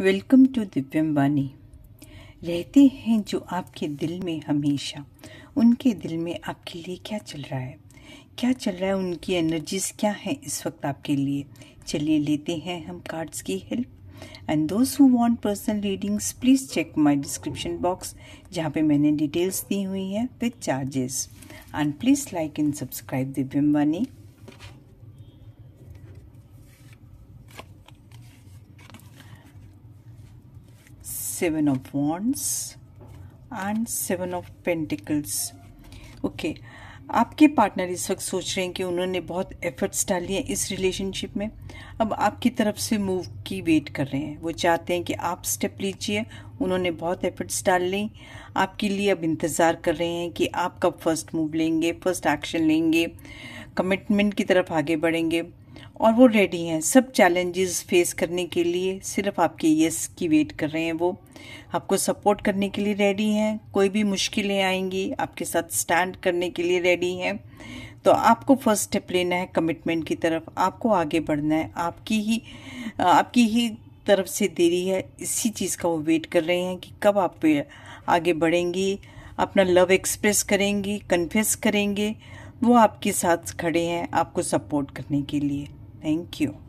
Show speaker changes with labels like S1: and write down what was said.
S1: Welcome to दिव्यम वाणी रहते हैं जो आपके दिल में हमेशा उनके दिल में आपके लिए क्या चल रहा है क्या चल रहा है उनकी एनर्जीज क्या हैं इस वक्त आपके लिए चलिए लेते हैं हम कार्ड्स की help and those who want personal readings please check my description box जहाँ पे मैंने डिटेल्स दी हुई हैं with charges and please like and subscribe Divyam Vani seven of wands and seven of pentacles okay okay. आपके पार्टनर इस वक्त सोच रहे हैं कि उन्होंने बहुत एफर्ट्स डाल लिए इस रिलेशनशिप में अब आपकी तरफ से मूव की वेट कर रहे हैं वो चाहते हैं कि आप स्टेप लीजिए उन्होंने बहुत एफर्ट्स डाल ली आपके लिए अब इंतज़ार कर रहे हैं कि आप कब फर्स्ट मूव लेंगे फर्स्ट एक्शन लेंगे कमिटमेंट की तरफ आगे बढ़ेंगे और वो रेडी हैं सब चैलेंजेस फेस करने के लिए सिर्फ आपके यस की वेट कर रहे हैं वो आपको सपोर्ट करने के लिए रेडी हैं कोई भी मुश्किलें आएंगी आपके साथ स्टैंड करने के लिए रेडी हैं तो आपको फर्स्ट स्टेप लेना है कमिटमेंट की तरफ आपको आगे बढ़ना है आपकी ही आपकी ही तरफ से देरी है इसी चीज़ का वो वेट कर रहे हैं कि कब आप आगे बढ़ेंगी अपना लव एक्सप्रेस करेंगी कन्फेस करेंगे वो आपके साथ खड़े हैं आपको सपोर्ट करने के लिए थैंक यू